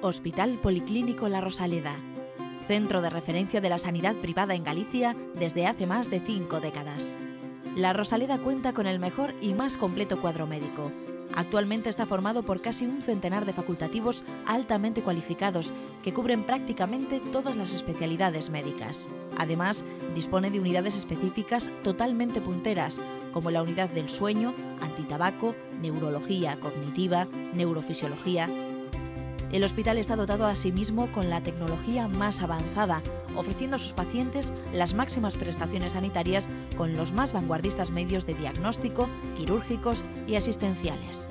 Hospital Policlínico La Rosaleda, centro de referencia de la sanidad privada en Galicia desde hace más de cinco décadas. La Rosaleda cuenta con el mejor y más completo cuadro médico. Actualmente está formado por casi un centenar de facultativos altamente cualificados que cubren prácticamente todas las especialidades médicas. Además, dispone de unidades específicas totalmente punteras, como la unidad del sueño, antitabaco, neurología cognitiva, neurofisiología, el hospital está dotado asimismo sí con la tecnología más avanzada, ofreciendo a sus pacientes las máximas prestaciones sanitarias con los más vanguardistas medios de diagnóstico, quirúrgicos y asistenciales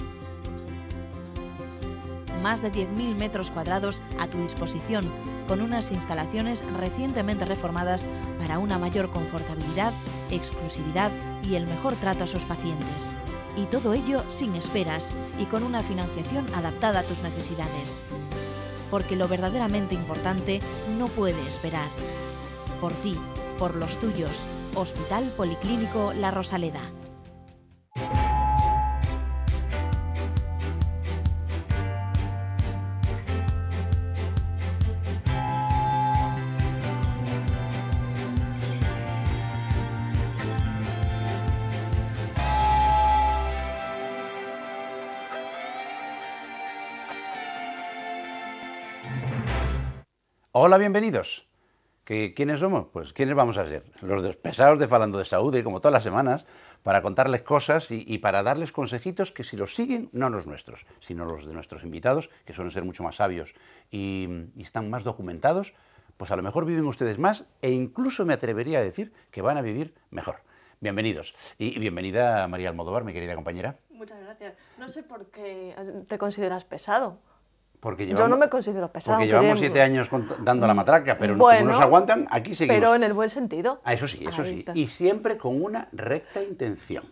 más de 10.000 metros cuadrados a tu disposición, con unas instalaciones recientemente reformadas para una mayor confortabilidad, exclusividad y el mejor trato a sus pacientes y todo ello sin esperas y con una financiación adaptada a tus necesidades. Porque lo verdaderamente importante no puede esperar. Por ti, por los tuyos, Hospital Policlínico La Rosaleda. Hola, bienvenidos. ¿Quiénes somos? Pues ¿quiénes vamos a ser? Los pesados de Falando de Saúde, como todas las semanas, para contarles cosas y, para darles consejitos que si los siguen, no los nuestros, sino los de nuestros invitados, que suelen ser mucho más sabios y, y están más documentados, pues a lo mejor viven ustedes más e incluso me atrevería a decir que van a vivir mejor. Bienvenidos. Y bienvenida María Almodóvar, mi querida compañera. Muchas gracias. No sé por qué te consideras pesado. Yo no me considero pesado. Porque llevamos siete años dando la mm. matraca, pero nos aguantan, aquí seguimos. Pero en el buen sentido. Ah, eso sí, eso sí. Y siempre con una recta intención.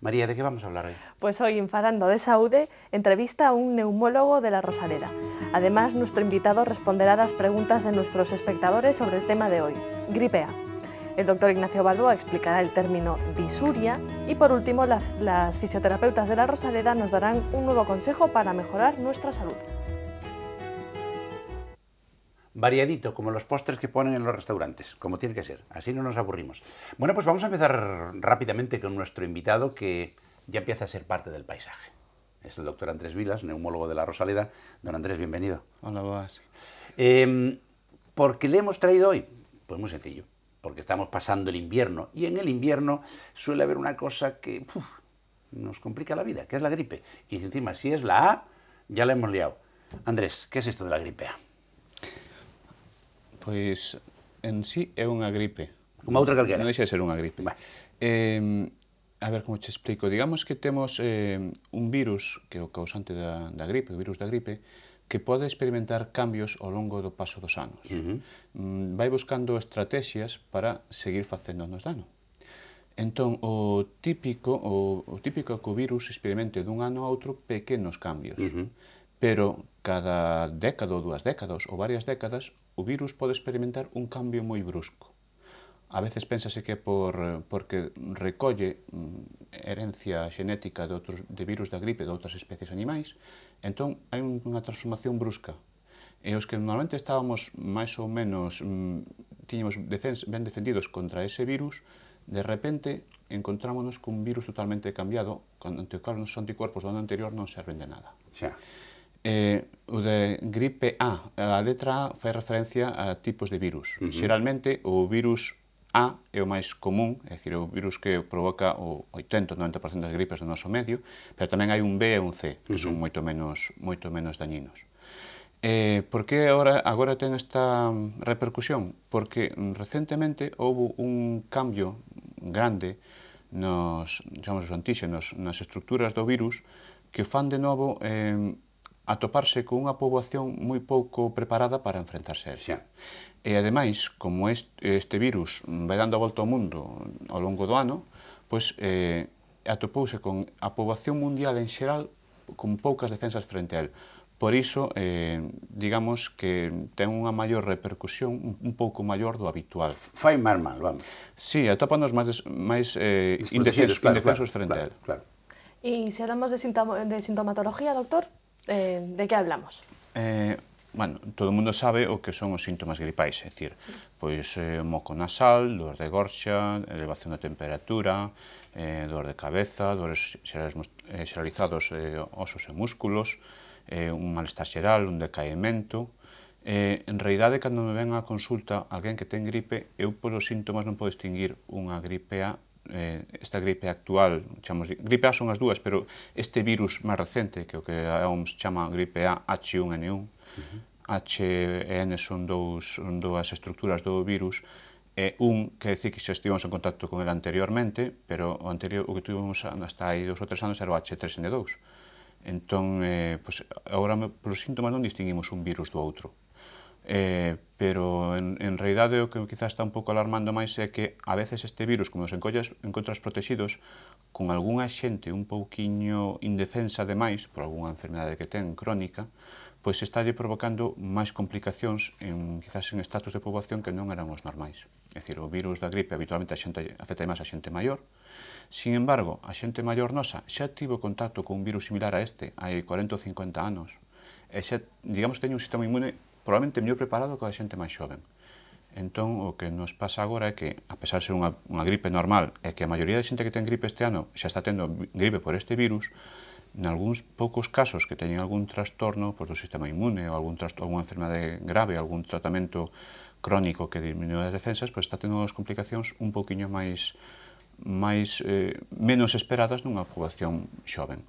María, ¿de qué vamos a hablar hoy? Pues hoy, Infarando de Saúde, entrevista a un neumólogo de la Rosalera. Además, nuestro invitado responderá a las preguntas de nuestros espectadores sobre el tema de hoy, gripe A. El doctor Ignacio Balboa explicará el término disuria y por último las, fisioterapeutas de la Rosaleda nos darán un nuevo consejo para mejorar nuestra salud variadito, como los postres que ponen en los restaurantes, como tiene que ser. Así no nos aburrimos. Bueno, pues vamos a empezar rápidamente con nuestro invitado que ya empieza a ser parte del paisaje. Es el doctor Andrés Vilas, neumólogo de la Rosaleda. Don Andrés, bienvenido. Hola, Boas. Em, ¿Por qué le hemos traído hoy? Pues muy sencillo, porque estamos pasando el invierno y en el invierno suele haber una cosa que nos complica la vida, que es la gripe. Y encima, si es la A, ya la hemos liado. Andrés, ¿qué es esto de la gripe A? Pois en sí é unha gripe. Como outra calquera. Non deixa de ser unha gripe. Vale. Eh, a ver como te explico. Digamos que temos eh, un virus que é o causante da, da gripe, o virus da gripe, que pode experimentar cambios ao longo do paso dos anos. Uh -huh. Mm, vai buscando estrategias para seguir facéndonos dano. Entón, o típico, o, o típico que o virus experimente dun ano a outro pequenos cambios. Uh -huh. Pero cada década ou dúas décadas ou varias décadas o virus pode experimentar un cambio moi brusco. A veces pénsase que por, porque recolle mm, herencia xenética de, outros, de virus da gripe de outras especies animais, entón hai unha transformación brusca. E os que normalmente estábamos máis ou menos, mm, tiñemos defens, ben defendidos contra ese virus, de repente encontrámonos cun virus totalmente cambiado, ante o cal os anticorpos do ano anterior non serven de nada. Xa. Eh, o de gripe A, a letra A fai referencia a tipos de virus. Uh -huh. Xeralmente, o virus A é o máis común, é dicir, o virus que provoca o 80 90% das gripes do noso medio, pero tamén hai un B e un C, que uh -huh. son moito menos, moito menos dañinos. Eh, por que agora, agora ten esta repercusión? Porque mm, recentemente houve un cambio grande nos, digamos, os antíxenos, nas estructuras do virus, que fan de novo eh, atoparse con unha poboación moi pouco preparada para enfrentarse a ela. E ademais, como este virus vai dando a volta ao mundo ao longo do ano, pois eh, atopouse con a poboación mundial en xeral con poucas defensas frente a él. Por iso, eh, digamos que ten unha maior repercusión, un pouco maior do habitual. Fai máis mal, vamos. Sí, atopanos máis, máis eh, indefensos, claro, indefensos claro, frente claro, a él. Claro. E se hablamos de, sintoma, de sintomatología, doctor? Eh, de que hablamos? Eh, bueno, todo o mundo sabe o que son os síntomas gripais, é dicir, pois eh, moco nasal, dor de gorxa, elevación da temperatura, eh, dor de cabeza, dores eh, xeralizados eh, osos e músculos, eh, un malestar xeral, un decaimento. Eh, en realidade, cando me ven a consulta alguén que ten gripe, eu polos síntomas non podo distinguir unha gripe A eh, esta gripe actual, chamamos, gripe A son as dúas, pero este virus máis recente, que o que a OMS chama gripe A H1N1, uh -huh. H e N son dous, son dúas estructuras do virus, e un que decir que xa estivamos en contacto con el anteriormente, pero o anterior o que tuvimos hasta aí dous ou tres anos era o H3N2. Entón, eh, pues, agora, polos síntomas non distinguimos un virus do outro. Eh, pero en, en realidade o que quizás está un pouco alarmando máis é que a veces este virus, como os encollas, encontras protegidos, con algunha xente un pouquiño indefensa demais, por algunha enfermedade que ten crónica, pois está provocando máis complicacións en quizás en estatus de poboación que non eran os normais. É dicir, o virus da gripe habitualmente a xente, afecta máis a xente maior, Sin embargo, a xente maior nosa xa tivo contacto con un virus similar a este hai 40 ou 50 anos, e xa, digamos, teño un sistema inmune probablemente mellor preparado que a xente máis xoven. Entón, o que nos pasa agora é que, a pesar de ser unha, unha gripe normal, é que a maioría de xente que ten gripe este ano xa está tendo gripe por este virus, en algúns poucos casos que teñen algún trastorno por pois, do sistema inmune ou algún trastorno, alguna enfermedade grave, algún tratamento crónico que diminúe as defensas, pois está tendo unhas complicacións un poquinho máis máis eh, menos esperadas nunha poboación xoven.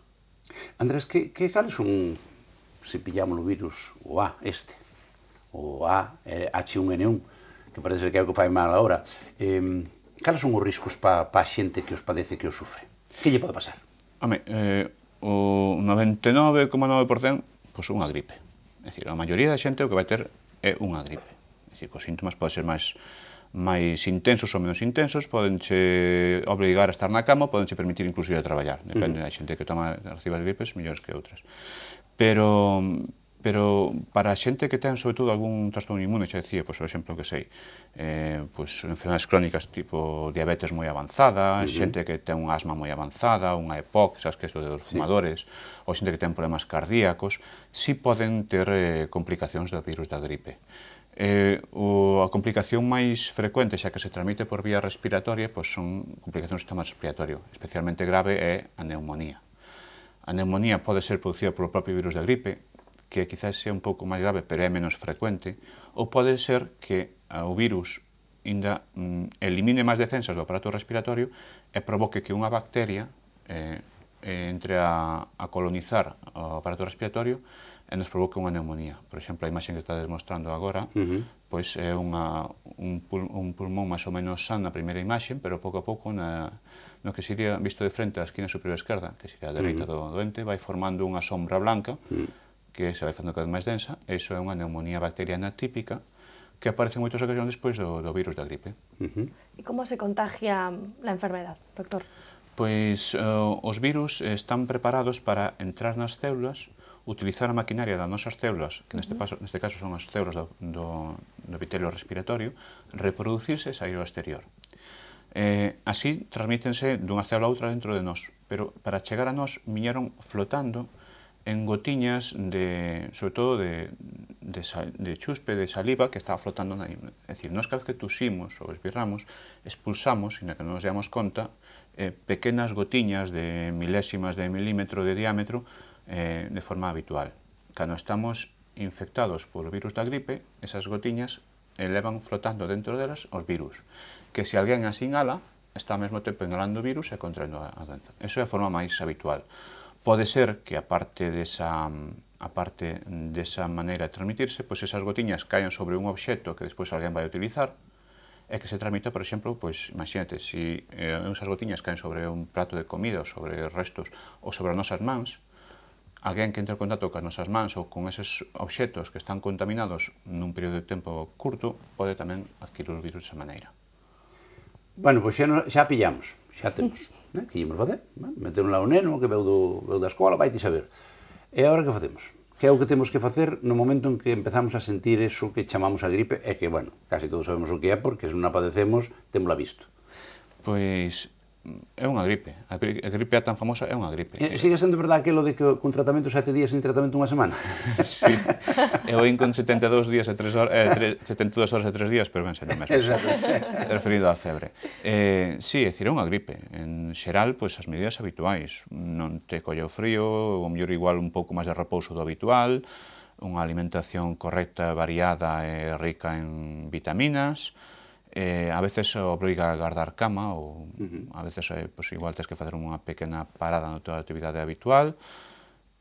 Andrés, que, que cales un, se pillamos o virus, o A, este? o A, H1N1, eh, que parece que é o que fai mal agora, eh, cales son os riscos pa, pa xente que os padece, que os sufre? Que lle pode pasar? Home, eh, o 99,9% pois unha gripe. É dicir, a maioría da xente o que vai ter é unha gripe. É dicir, os síntomas poden ser máis máis intensos ou menos intensos, poden che obrigar a estar na cama, podenche permitir inclusive a traballar. Depende, uh -huh. hai xente que toma as gripes mellores que outras. Pero pero para a xente que ten, sobre todo, algún trastorno inmune, xa dicía, pois, por exemplo, que sei, eh, pois, enfermedades crónicas tipo diabetes moi avanzada, uh -huh. xente que ten un asma moi avanzada, unha EPOC, sabes que é isto dos sí. fumadores, ou xente que ten problemas cardíacos, si poden ter eh, complicacións do virus da gripe. Eh, o, a complicación máis frecuente, xa que se transmite por vía respiratoria, pois son complicacións do sistema respiratorio. Especialmente grave é a neumonía. A neumonía pode ser producida polo propio virus da gripe, que quizás sea un pouco máis grave, pero é menos frecuente, ou pode ser que o virus inda mm, elimine máis defensas do aparato respiratorio e provoque que unha bacteria eh, eh, entre a, a colonizar o aparato respiratorio e nos provoque unha neumonía. Por exemplo, a imaxe que estades mostrando agora, uh -huh. pois é unha, un, pul un pulmón máis ou menos san na primeira imaxe, pero pouco a pouco na, no que sería visto de frente á esquina superior esquerda, que sería a dereita uh -huh. do doente, vai formando unha sombra blanca uh -huh que se vai facendo cada vez máis densa, iso é unha neumonía bacteriana típica que aparece en moitas ocasións despois do, do virus da gripe. Uh -huh. E como se contagia a enfermedad, doctor? Pois uh, os virus están preparados para entrar nas células, utilizar a maquinaria das nosas células, que neste, uh -huh. paso, neste caso son as células do, do, do epitelio respiratorio, reproducirse e sair ao exterior. Eh, así, transmítense dunha célula a outra dentro de nós, pero para chegar a nós, miñeron flotando, en gotiñas de, sobre todo de, de, sal, de chuspe, de saliva que estaba flotando na imna. É dicir, nós cada vez que tusimos ou esbirramos, expulsamos, sin que non nos damos conta, eh, pequenas gotiñas de milésimas de milímetro de diámetro eh, de forma habitual. Cando estamos infectados por virus da gripe, esas gotiñas elevan flotando dentro delas os virus, que se alguén as inhala, está ao mesmo tempo inhalando virus e contraendo a doenza. Eso é a forma máis habitual. Pode ser que a parte desa a parte desa maneira de transmitirse, pois esas gotiñas caen sobre un obxecto que despois alguén vai utilizar, é que se transmita, por exemplo, pois, imagínate, se si, eh, esas gotiñas caen sobre un plato de comida, sobre restos, ou sobre as nosas mans, alguén que entre en contacto con as nosas mans ou con eses obxectos que están contaminados nun período de tempo curto, pode tamén adquirir o virus desa maneira. Bueno, pois xa, xa pillamos, xa temos né? que íamos facer? Meteu lá un neno que veu, do, veu da escola, vai ti saber. E agora que facemos? Que é o que temos que facer no momento en que empezamos a sentir eso que chamamos a gripe, e que, bueno, casi todos sabemos o que é, porque se non a padecemos, la visto. Pois, é unha gripe. A gripe é tan famosa é unha gripe. E, eh, sigue sendo verdade aquilo de que con tratamento sete días sin tratamento unha semana? sí. Eu vim con 72 días e 3 horas, eh, 72 horas e 3 días, pero ben sendo mesmo. Exacto. Referido á febre. Eh, sí, é dicir, é unha gripe. En xeral, pois, as medidas habituais. Non te colle o frío, ou mellor igual un pouco máis de repouso do habitual, unha alimentación correcta, variada e rica en vitaminas, Eh, a veces obriga a guardar cama ou uh -huh. a veces eh, pues, igual tens que facer unha pequena parada na tua actividade habitual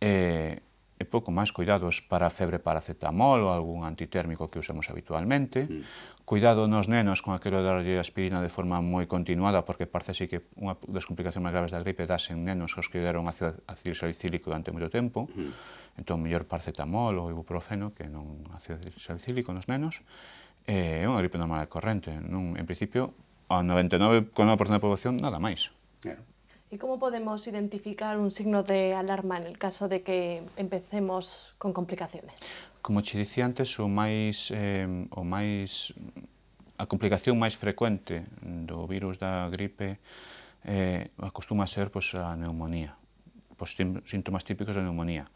eh, e pouco máis cuidados para febre paracetamol ou algún antitérmico que usemos habitualmente. -huh. Cuidado nos nenos con aquilo de darlle aspirina de forma moi continuada, porque parece así que unha das complicacións máis graves da gripe das en nenos que os que deron ácido salicílico durante moito tempo. -huh. Entón, mellor paracetamol ou ibuprofeno que non ácido salicílico nos nenos é unha gripe normal e corrente. Nun, en principio, a 99,9% da poboación, nada máis. Claro. E como podemos identificar un signo de alarma en el caso de que empecemos con complicaciones? Como che dixi antes, o máis, eh, o máis, a complicación máis frecuente do virus da gripe eh, acostuma a ser pois, a neumonía, pois, síntomas típicos da neumonía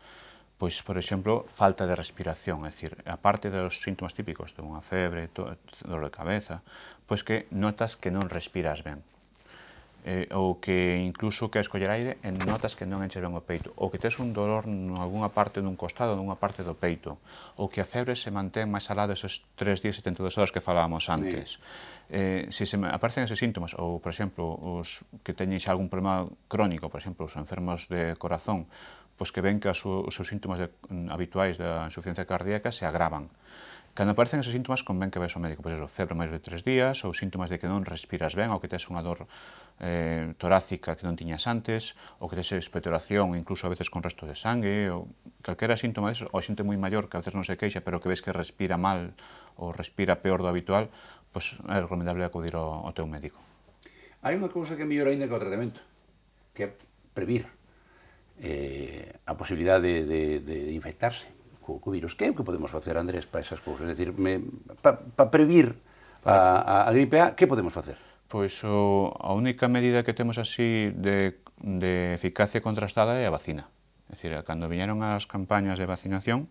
pois, por exemplo, falta de respiración, é dicir, aparte dos síntomas típicos de unha febre, dolor de cabeza, pois que notas que non respiras ben. Eh, ou que incluso que escoller aire e notas que non enches ben o peito, ou que tes un dolor nalgúna parte dun costado, nunha parte do peito, ou que a febre se mantén máis alada esos 3 días e 72 horas que falábamos antes. Sí. Eh, se se aparecen esos síntomas, ou, por exemplo, os que teñen xa algún problema crónico, por exemplo, os enfermos de corazón, pois que ven que os seus síntomas de, mm, habituais da insuficiencia cardíaca se agravan. Cando aparecen esos síntomas, convén que vais ao médico, pois eso, febre máis de tres días, ou síntomas de que non respiras ben, ou que tes unha dor eh, torácica que non tiñas antes, ou que tes expectoración, incluso a veces con restos de sangue, ou calquera síntoma deses, ou xente moi maior que a veces non se queixa, pero que ves que respira mal ou respira peor do habitual, pois é recomendable acudir ao, ao teu médico. Hai unha cousa que é mellor aínda que o tratamento, que é previr eh, a posibilidade de, de, de infectarse co, co virus. Que é o que podemos facer, Andrés, para esas cousas? É dicir, me, pa, pa previr a, a, a gripe A, que podemos facer? Pois o, a única medida que temos así de, de eficacia contrastada é a vacina. É dicir, cando viñeron as campañas de vacinación,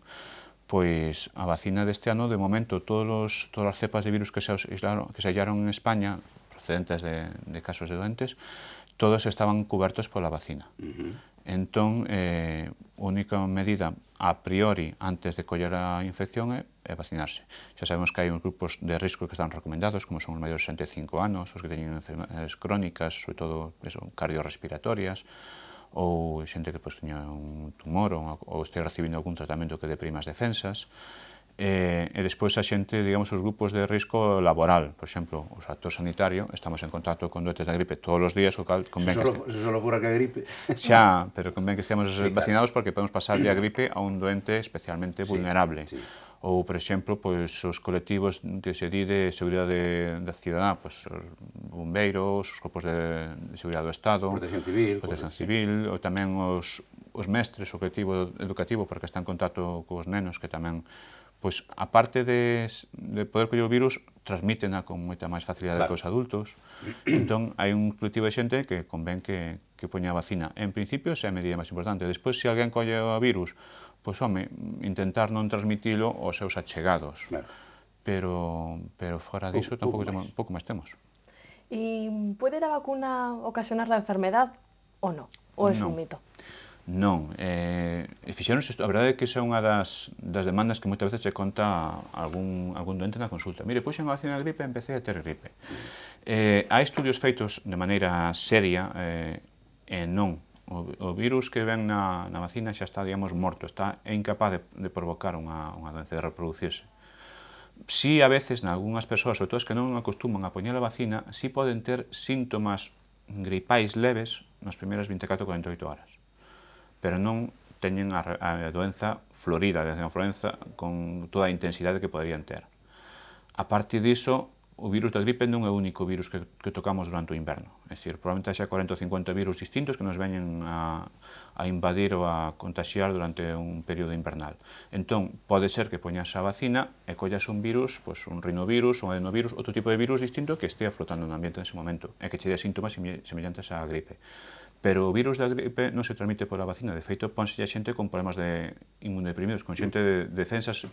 pois a vacina deste ano, de momento, todos os, todas as cepas de virus que se, aislaron, que se hallaron en España, procedentes de, de casos de doentes, todos estaban cubertos pola vacina. Uh -huh. Entón, eh, única medida a priori antes de coller a infección é, é vacinarse. Xa sabemos que hai uns grupos de risco que están recomendados, como son os maiores de 65 anos, os que teñen enfermedades crónicas, sobre todo eso, cardiorrespiratorias, ou xente que pois, teña un tumor ou, ou este recibindo algún tratamento que deprima as defensas, eh, e despois a xente, digamos, os grupos de risco laboral, por exemplo, o sector sanitario, estamos en contacto con doentes da gripe todos os días, o cal convén que... Solo, Se solo cura que a gripe. Xa, pero convén que estemos sí, vacinados claro. porque podemos pasarlle a gripe a un doente especialmente sí, vulnerable. Sí. Ou, por exemplo, pois, os colectivos de se de Seguridade da Cidadá, pois, os bombeiros, os grupos de, de Seguridade do Estado, Protección Civil, pois, Protección Civil, ou tamén os, os mestres, o colectivo educativo, porque está en contacto cos nenos, que tamén pois a parte de, de poder coller o virus, transmítena con moita máis facilidade claro. que os adultos. Entón, hai un colectivo de xente que convén que, que poña a vacina. En principio, esa é a medida máis importante. Despois, se alguén colle o virus, pois, home, intentar non transmitilo aos seus achegados. Claro. Pero, pero fora disso, pouco, tampouco pouco máis. pouco máis temos. E pode a vacuna ocasionar a enfermedad ou non? Ou é no. un mito? Non, eh, fixéronse isto, a verdade é que esa é unha das, das demandas que moitas veces se conta algún, algún doente na consulta. Mire, puxen a vacina gripe e empecé a ter gripe. Eh, hai estudios feitos de maneira seria eh, e non o, o virus que ven na, na vacina xa está, digamos, morto, está é incapaz de, de provocar unha, unha doenza de reproducirse. Si a veces, nalgúnas persoas, sobre todo as que non acostuman a poñer a vacina, si poden ter síntomas gripais leves nas primeiras 24-48 horas pero non teñen a, a doenza florida, a influenza con toda a intensidade que poderían ter. A partir diso, o virus da gripe non é o único virus que, que tocamos durante o inverno. É dicir, probablemente haxa 40 ou 50 virus distintos que nos veñen a, a invadir ou a contagiar durante un período invernal. Entón, pode ser que poñas a vacina e collas un virus, pois un rinovirus, un adenovirus, outro tipo de virus distinto que estea flotando no ambiente nese momento e que che dé síntomas semellantes á gripe. Pero o virus da gripe non se transmite pola vacina, de feito, ponse a xente con problemas de inmunodeprimidos, con xente de defensas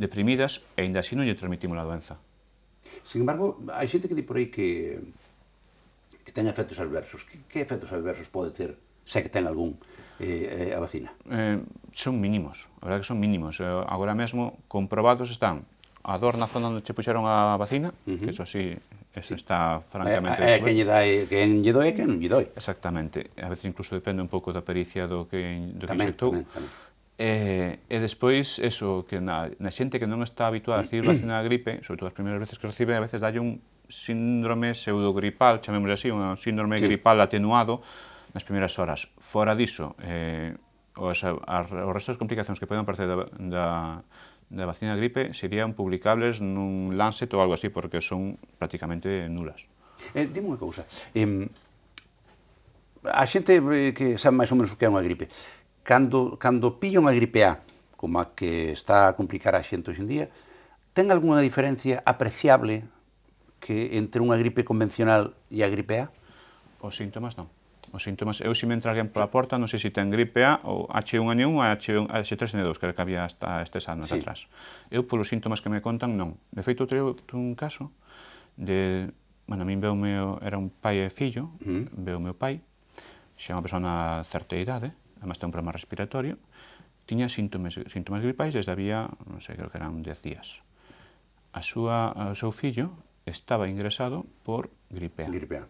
deprimidas, e ainda así non lle transmitimos a doenza. Sin embargo, hai xente que di por aí que que ten efectos adversos. Que, que efectos adversos pode ter, se que ten algún, eh, eh, a vacina? Eh, son mínimos, a verdade que son mínimos. Eh, agora mesmo comprobados están a dor na zona onde che puxeron a vacina, uh -huh. que eso así Eso está francamente... É, é quen lle dai, quen lle doi que quen non lle doi. Exactamente. A veces incluso depende un pouco da pericia do que do tamén, que sectou. Tamén, tamén. E, eh, e despois, eso, que na, na xente que non está habituada a recibir vacina da gripe, sobre todo as primeiras veces que recibe, a veces dalle un síndrome pseudogripal, chamemos así, un síndrome sí. gripal atenuado nas primeiras horas. Fora diso, eh, os, as, os restos de complicacións que poden aparecer da, da da vacina da gripe serían publicables nun Lancet ou algo así, porque son prácticamente nulas. Eh, dime unha cousa, eh, a xente eh, que sabe máis ou menos o que é unha gripe, cando, cando pilla unha gripe A, como a que está a complicar a xente hoxendía, ten algunha diferencia apreciable que entre unha gripe convencional e a gripe A? Os síntomas non. Os síntomas, eu se me alguén pola porta, non sei se ten gripe A ou H1N1 ou H3N2, que era que había hasta estes anos sí. atrás. Eu, polos síntomas que me contan, non. De feito, treu un caso de... Bueno, a mí veu meu, era un pai e fillo, mm. veu meu pai, xa unha persoa na certa idade, además ten un problema respiratorio, tiña síntomas, síntomas gripais desde había, non sei, creo que eran 10 días. A súa, o seu fillo estaba ingresado por Gripe Gripea.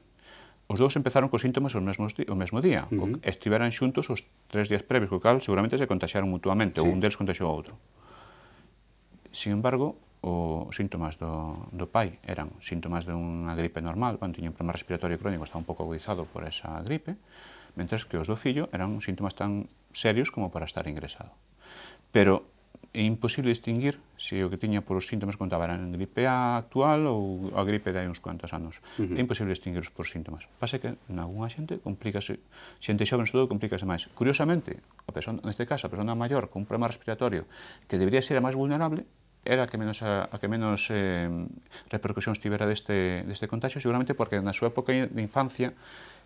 Os dous empezaron cos síntomas o mesmo, o mesmo día. Uh -huh. Estiveran xuntos os tres días previos, co cal seguramente se contaxaron mutuamente, sí. ou un deles contaxou ao outro. Sin embargo, os síntomas do, do pai eran síntomas de unha gripe normal, cando tiña un problema respiratorio crónico, estaba un pouco agudizado por esa gripe, mentre que os do fillo eran síntomas tan serios como para estar ingresado. Pero é imposible distinguir se o que tiña por os síntomas contaba era a gripe A actual ou a gripe de hai uns cuantos anos. Uh -huh. É imposible distinguirlos por síntomas. Pase que nalgúna xente complícase, xente xoven sobre todo complícase máis. Curiosamente, a persona, neste caso, a persona maior con un problema respiratorio que debería ser a máis vulnerable, era a que menos, a, a que menos eh, repercusións tibera deste, deste contagio, seguramente porque na súa época de infancia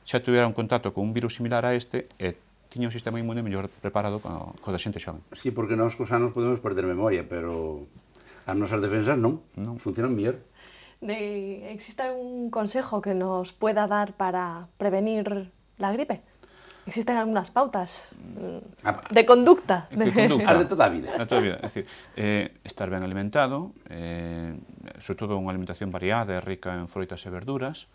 xa tuviera un contacto con un virus similar a este e tiña un sistema inmune mejor preparado con gente xente Sí, porque no cos nos podemos perder memoria, pero as nosas defensas no, funcionan bien ¿Existe algún consejo que nos pueda dar para prevenir la gripe? existen algunas pautas mm, ah, de conducta. De, conducta. de toda vida. Es decir, eh, estar bien alimentado, eh, sobre todo una alimentación variada rica en frutas y verduras,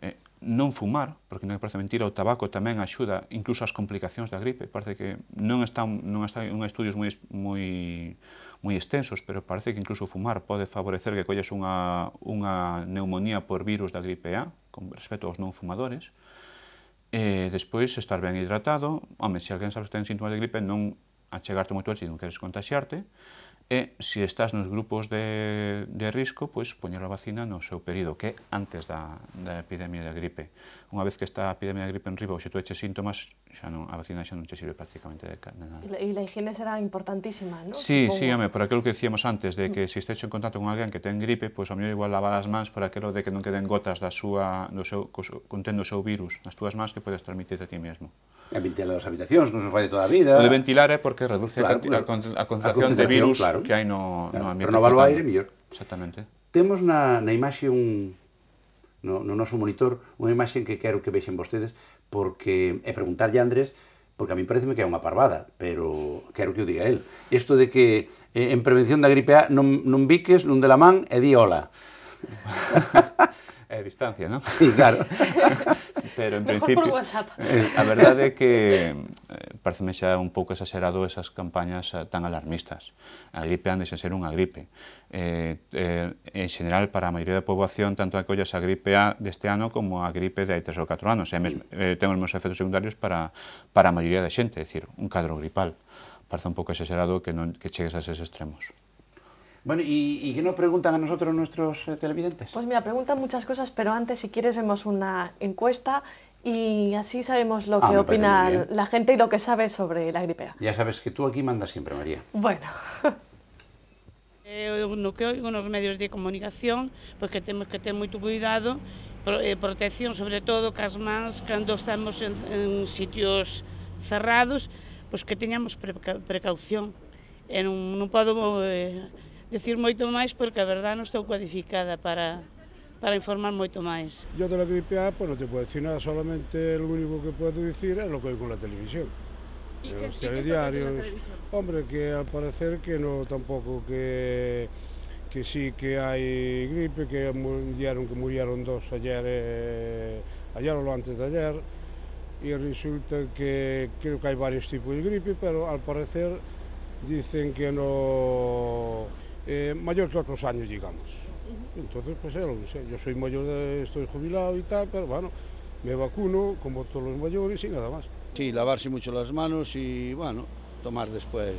eh, non fumar, porque non parece mentira, o tabaco tamén axuda incluso ás complicacións da gripe. Parece que non están non están en estudios moi moi moi extensos, pero parece que incluso fumar pode favorecer que collas unha unha neumonía por virus da gripe A con respecto aos non fumadores. E despois estar ben hidratado, home, se alguén sabes que ten síntomas de gripe non achegarte moito a ti, non queres contaxiarte, e se estás nos grupos de, de risco, pois poñer a vacina no seu período, que é antes da, da epidemia da gripe. Unha vez que está a epidemia da gripe en riba ou se tú eches síntomas, xa non, a vacina xa non te sirve prácticamente de, de nada. E la, la higiene será importantísima, non? Sí, Supongo. sí, home, por aquilo que decíamos antes, de que se mm. si estés en contacto con alguén que ten gripe, pois ao mellor igual lavar as mans para aquilo de que non queden gotas da súa, do seu, contendo o seu virus nas túas mans que podes transmitir a ti mesmo a ventilar as habitacións, non se fai de toda a vida. O de ventilar é ¿eh? porque reduce claro, a, concentración a, concentración de virus claro, que hai no, claro, no ambiente. Renovar o aire, mellor. Exactamente. Temos na, na imaxe un, no, no noso monitor unha imaxe que quero que vexen vostedes porque é preguntarlle a Andrés porque a mí pareceme que é unha parvada, pero quero que o diga el. Isto de que eh, en prevención da gripe A non, non biques, non de la man e di hola. é distancia, non? Sí, claro. pero en principio... Eh, a verdade é que eh, pareceme xa un pouco exagerado esas campañas eh, tan alarmistas. A gripe ande xa ser unha gripe. Eh, eh, en general, para a maioría da poboación, tanto collas a gripe A deste ano como a gripe de hai tres ou 4 anos. E mesmo, eh, ten os meus efectos secundarios para, para a maioría da xente, é dicir, un cadro gripal. Parece un pouco exagerado que, non, que chegues a eses extremos. Bueno, ¿y, qué nos preguntan a nosotros nuestros eh, televidentes? Pues mira, preguntan muchas cosas, pero antes, si quieres, vemos una encuesta y así sabemos lo ah, que opina la gente y lo que sabe sobre la gripea. Ya sabes que tú aquí mandas siempre, María. Bueno. eh, lo que oigo en los medios de comunicación, pues que tenemos que tener mucho cuidado, eh, protección sobre todo, más cuando estamos en, sitios cerrados, pues que tengamos precaución. En un, no podemos... decir moito máis porque a verdad non estou cualificada para, para informar moito máis. Yo de la gripe A pues, non te puedo decir nada, solamente lo único que puedo decir es lo que hay con la televisión. De los que, telediarios. Hombre, que al parecer que no tampoco que que sí que hay gripe, que murieron, que murieron dos ayer, eh, ayer o lo antes de ayer, y resulta que creo que hay varios tipos de gripe, pero al parecer dicen que no Eh, mayor que otros años, digamos. Entonces, pues Yo soy mayor, estoy jubilado y tal, pero bueno, me vacuno como todos los mayores y nada más. Sí, lavarse mucho las manos y bueno, tomar después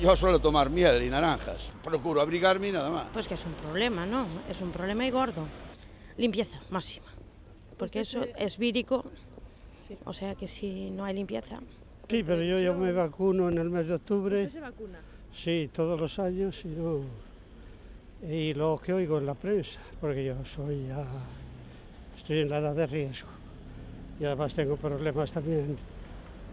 yo suelo tomar miel y naranjas. Procuro abrigarme y nada más. Pues que es un problema, ¿no? Es un problema y gordo. Limpieza máxima. Porque pues eso es vírico. O sea que si no hay limpieza. Sí, pero yo, yo me vacuno en el mes de octubre. ¿Usted se vacuna? Sí, todos los años y lo, que oigo en la prensa, porque yo soy estoy en la edad de riesgo y además tengo problemas también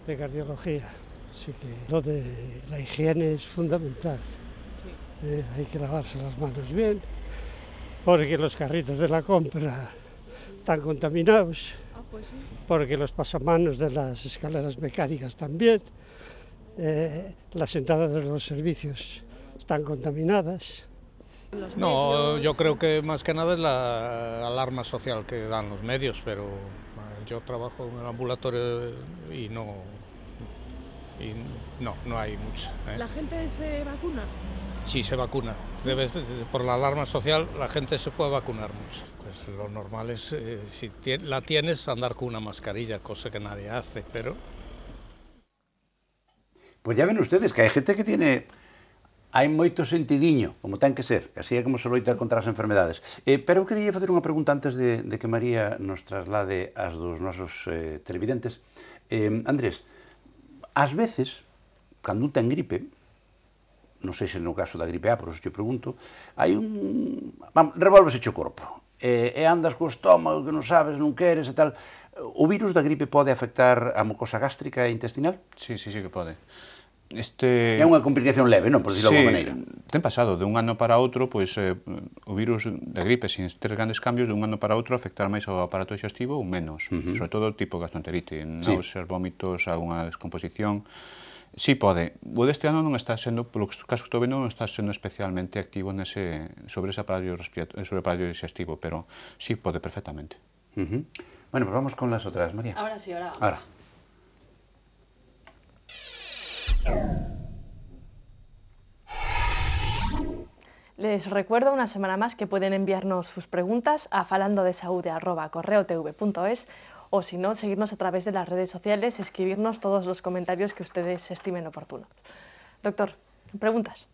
de cardiología, así que lo de la higiene es fundamental. Eh, hay que lavarse las manos bien, porque los carritos de la compra están contaminados, ah, pues porque los pasamanos de las escaleras mecánicas también. Eh, las entradas de los servicios están contaminadas. No, yo creo que más que nada es la alarma social que dan los medios, pero eh, yo trabajo en el ambulatorio y no, y no, no hay mucha. ¿eh? ¿La gente se vacuna? Sí, se vacuna. por la alarma social la gente se fue a vacunar mucho. Pues lo normal es, si la tienes, andar con una mascarilla, cosa que nadie hace, pero Pois ya ven ustedes que hai gente que tiene hai moito sentidiño, como ten que ser, así é como se loita contra as enfermedades. Eh, pero eu queria facer unha pregunta antes de, de que María nos traslade as dos nosos eh, televidentes. Eh, Andrés, ás veces, cando ten gripe, non sei se no caso da gripe A, por eso te pregunto, hai un... Vamos, revolves o corpo, eh, e andas co estómago que non sabes, non queres e tal. O virus da gripe pode afectar a mucosa gástrica e intestinal? Sí, sí, sí que pode este... É unha complicación leve, non? Por si, sí, maneira. Ten pasado, de un ano para outro, pois, eh, o virus da gripe, sin ter grandes cambios, de un ano para outro afectar máis ao aparato digestivo ou menos, uh -huh. sobre todo tipo gastroenterite, náuseas, sí. vómitos, algunha descomposición, Sí pode. O deste ano non está sendo, polo que caso que estou vendo, non está sendo especialmente activo nese, sobre ese aparato respiratorio, sobre o aparato digestivo, pero sí pode perfectamente. Uh -huh. Bueno, pues vamos con las otras, María. Ahora sí, ahora Ahora. Les recuerdo una semana más que pueden enviarnos sus preguntas a falandodesaude.correotv.es o si no, seguirnos a través de las redes sociales, escribirnos todos los comentarios que ustedes estimen oportunos. Doctor, preguntas.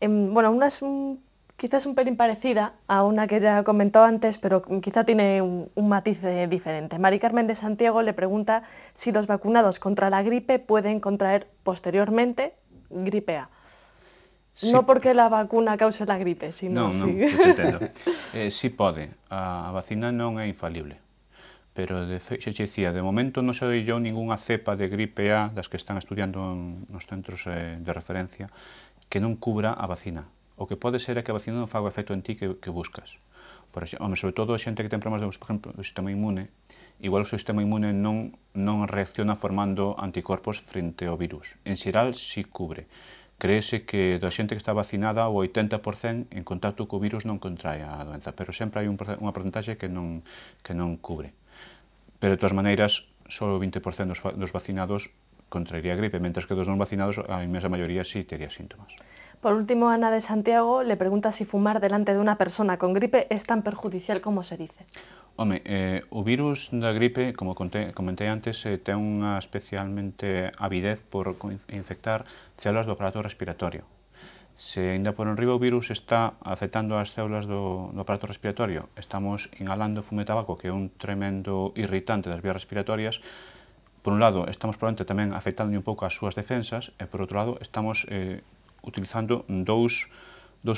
Em, bueno, una es un quizás un pelín parecida a una que ya comentó antes, pero quizá tiene un, matiz eh, diferente. Mari Carmen de Santiago le pregunta si los vacunados contra la gripe pueden contraer posteriormente gripe A. No porque la vacuna cause la gripe, sino... no, yo sí. eh, sí puede, a vacina no es infalible. Pero, de decía de momento no se yo ninguna cepa de gripe A las que están estudiando en los centros eh, de referencia que no cubra a vacina. o que pode ser é que a vacina non faga o efecto en ti que, que buscas. Por exemplo, home, sobre todo a xente que ten problemas, por exemplo, o sistema inmune, igual o sistema inmune non, non reacciona formando anticorpos frente ao virus. En xeral, si cubre. Creese que da xente que está vacinada o 80% en contacto co virus non contrae a doenza, pero sempre hai un, unha porcentaxe que non, que non cubre. Pero, de todas maneiras, só o 20% dos, dos vacinados contraería a gripe, mentres que dos non vacinados a inmensa maioría sí tería síntomas. Por último, Ana de Santiago le pregunta si fumar delante de una persona con gripe es tan perjudicial como se dice. Home, eh, o virus da gripe, como conté, comentei antes, eh, ten unha especialmente avidez por infectar células do aparato respiratorio. Se ainda por enriba o virus está afectando as células do, do aparato respiratorio, estamos inhalando fume de tabaco, que é un tremendo irritante das vías respiratorias, por un lado, estamos probablemente tamén afectando un pouco as súas defensas, e por outro lado, estamos eh, utilizando dos dous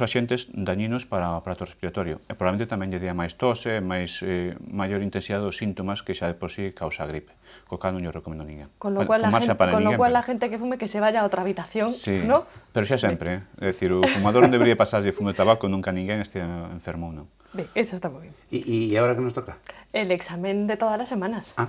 dañinos para aparato respiratorio. E probablemente también lle a más tose, máis eh, maior síntomas que xa de por sí causa gripe. Co cal non recomendo ninguén. Con lo cual, gente, con lo cual la gente que fume que se vaya a otra habitación, sí, ¿no? Pero xa siempre. ¿eh? Es decir, dicir, fumador no debería de fumo de tabaco nunca ninguén esté enfermo, uno eso está muy bien. ¿Y ahora que nos toca? El examen de todas las semanas. Ah.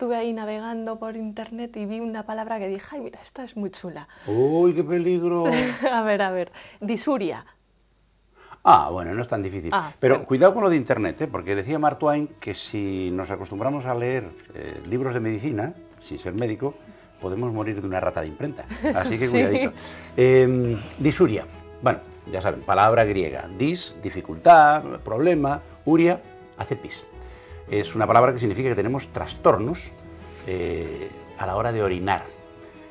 estuve ahí navegando por internet y vi una palabra que dije, ay, mira, esta es muy chula. ¡Uy, qué peligro! a ver, a ver, disuria. Ah, bueno, no es tan difícil. Ah, pero cuidado con lo de internet, ¿eh? porque decía Mark Twain que si nos acostumbramos a leer eh, libros de medicina, sin ser médico, podemos morir de una rata de imprenta. Así que cuidadito. Em, disuria. Bueno, ya saben, palabra griega. Dis, dificultad, problema. Uria, hace pis es una palabra que significa que tenemos trastornos eh, a la hora de orinar,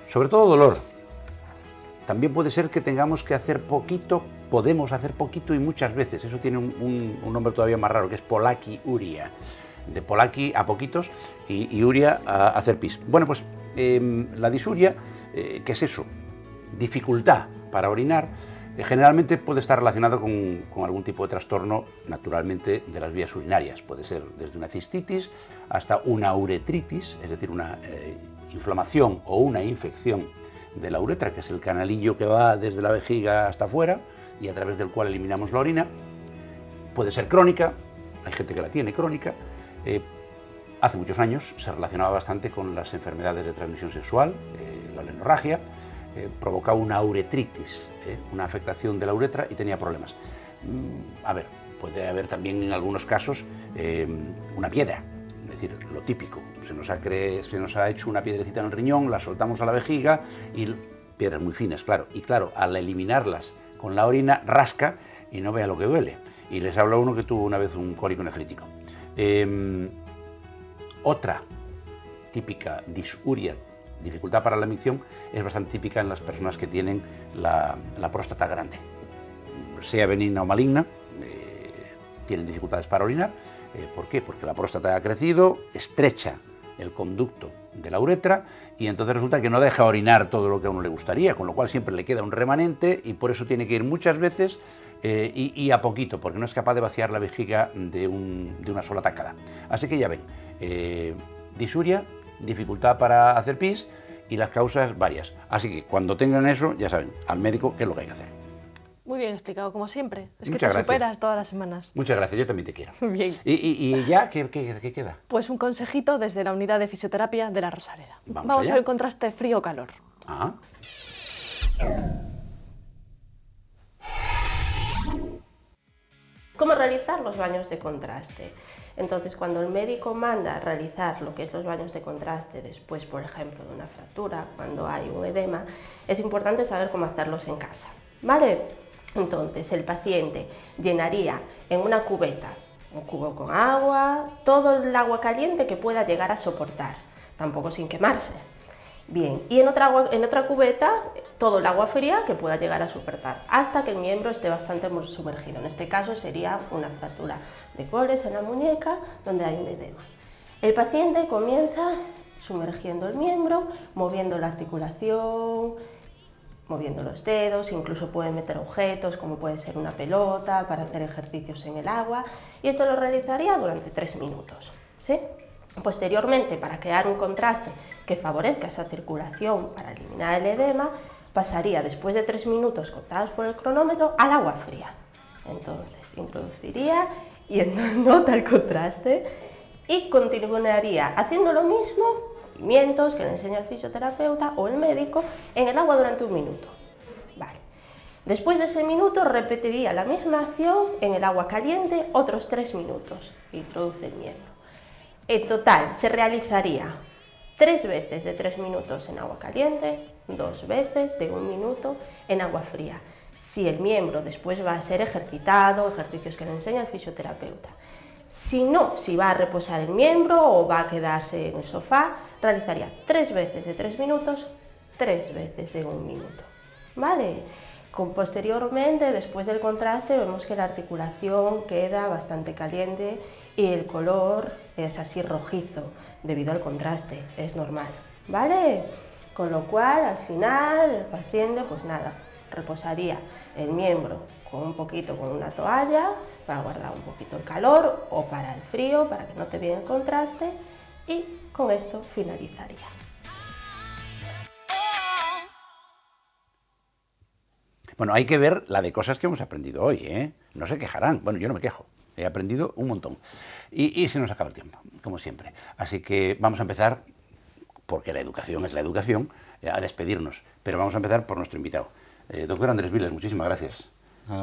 sobre todo dolor. También puede ser que tengamos que hacer poquito, podemos hacer poquito y muchas veces. Eso tiene un, nombre todavía más raro, que es polaki uria. De polaki a poquitos y, uria a, hacer pis. Bueno, pues em, la disuria, eh, ¿qué es eso? Dificultad para orinar eh, generalmente puede estar relacionado con, algún tipo de trastorno, naturalmente, de las vías urinarias. Puede ser desde una cistitis hasta una uretritis, es decir, una eh, inflamación o una infección de la uretra, que es el canalillo que va desde la vejiga hasta afuera y a través del cual eliminamos la orina. Puede ser crónica, hay gente que la tiene crónica. Eh, hace muchos años se relacionaba bastante con las enfermedades de transmisión sexual, la lenorragia eh, provocaba una uretritis, eh, una afectación de la uretra y tenía problemas. Mm, a ver, puede haber también en algunos casos eh, una piedra, es decir, lo típico. Se nos, ha se nos ha hecho una piedrecita en el riñón, la soltamos a la vejiga y piedras muy finas, claro. Y claro, al eliminarlas con la orina, rasca y no vea lo que duele. Y les habla uno que tuvo una vez un cólico nefrítico. Em, otra típica disuria dificultad para la micción es bastante típica en las personas que tienen la, próstata grande, sea benigna o maligna, eh, tienen dificultades para orinar. Eh, ¿Por qué? Porque la próstata ha crecido, estrecha el conducto de la uretra y entonces resulta que no deja orinar todo lo que a uno le gustaría, con lo cual siempre le queda un remanente y por eso tiene que ir muchas veces eh, y, a poquito, porque no es capaz de vaciar la vejiga de, de una sola tacada. Así que ya ven, disuria dificultad para hacer pis y las causas varias. Así que cuando tengan eso, ya saben, al médico qué es lo que hay que hacer. Muy bien explicado, como siempre. Es que te superas todas las semanas. Muchas gracias, yo también te quiero. Bien. ¿Y, ya ¿qué, queda? Pues un consejito desde la unidad de fisioterapia de la Rosaleda. Vamos, a ver contraste frío-calor. Ah. ¿Cómo realizar los baños de contraste? Entonces, cuando el médico manda realizar lo que es los baños de contraste después, por ejemplo, de una fractura, cuando hay un edema, es importante saber cómo hacerlos en casa. ¿Vale? Entonces, el paciente llenaría en una cubeta, un cubo con agua, todo el agua caliente que pueda llegar a soportar, tampoco sin quemarse. Bien, y en otra, en otra cubeta todo el agua fría que pueda llegar a supertar, hasta que el miembro esté bastante sumergido. En este caso sería una fractura de coles en la muñeca donde hay un edema. El paciente comienza sumergiendo el miembro, moviendo la articulación, moviendo los dedos, incluso puede meter objetos como puede ser una pelota para hacer ejercicios en el agua y esto lo realizaría durante tres minutos. Posteriormente, para crear un contraste que favorezca esa circulación para eliminar el edema, pasaría después de tres minutos contados por el cronómetro al agua fría. Entonces introduciría y nota el contraste y continuaría haciendo lo mismo, movimientos que le enseña el fisioterapeuta o el médico, en el agua durante un minuto. Vale. Después de ese minuto repetiría la misma acción en el agua caliente otros tres minutos. Introduce el miembro. En total se realizaría tres veces de tres minutos en agua caliente, dos veces de un minuto en agua fría. Si el miembro después va a ser ejercitado, ejercicios que le enseña el fisioterapeuta. Si no, si va a reposar el miembro o va a quedarse en el sofá, realizaría tres veces de tres minutos, tres veces de un minuto. ¿Vale? Con, posteriormente, después del contraste, vemos que la articulación queda bastante caliente y el color es así rojizo debido al contraste, es normal. ¿Vale? con lo cual al final el paciente pues nada, reposaría el miembro con un poquito con una toalla para guardar un poquito el calor o para el frío, para que no te vea el contraste y con esto finalizaría. Bueno, hay que ver la de cosas que hemos aprendido hoy, ¿eh? No se quejarán. Bueno, yo no me quejo. He aprendido un montón. Y, y se nos acaba el tiempo, como siempre. Así que vamos a empezar porque la educación es la educación, eh, a despedirnos. Pero vamos a empezar por nuestro invitado. Eh, doctor Andrés Vilas. muchísimas gracias.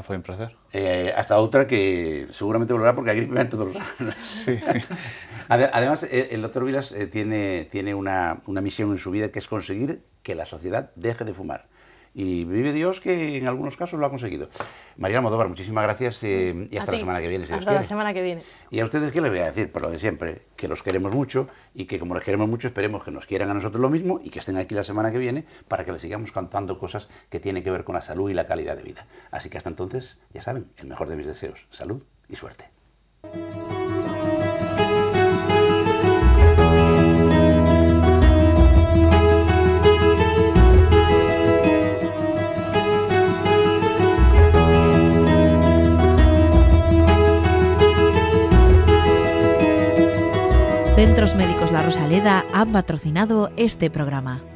fue un placer. Eh, hasta otra que seguramente volverá porque aquí me todos los Sí. Además, el doctor Vilas tiene, tiene una misión en su vida que es conseguir que la sociedad deje de fumar. Y vive Dios que en algunos casos lo ha conseguido. María Almodóvar, muchísimas gracias eh, mm, y hasta la semana que viene. hasta la semana que viene. Y a ustedes, ¿qué les voy a decir? Por lo de siempre, que los queremos mucho y que como los queremos mucho, esperemos que nos quieran a nosotros lo mismo y que estén aquí la semana que viene para que les sigamos contando cosas que tienen que ver con la salud y la calidad de vida. Así que hasta entonces, ya saben, el mejor de mis deseos, salud y suerte. Centros Médicos La Rosaleda han patrocinado este programa.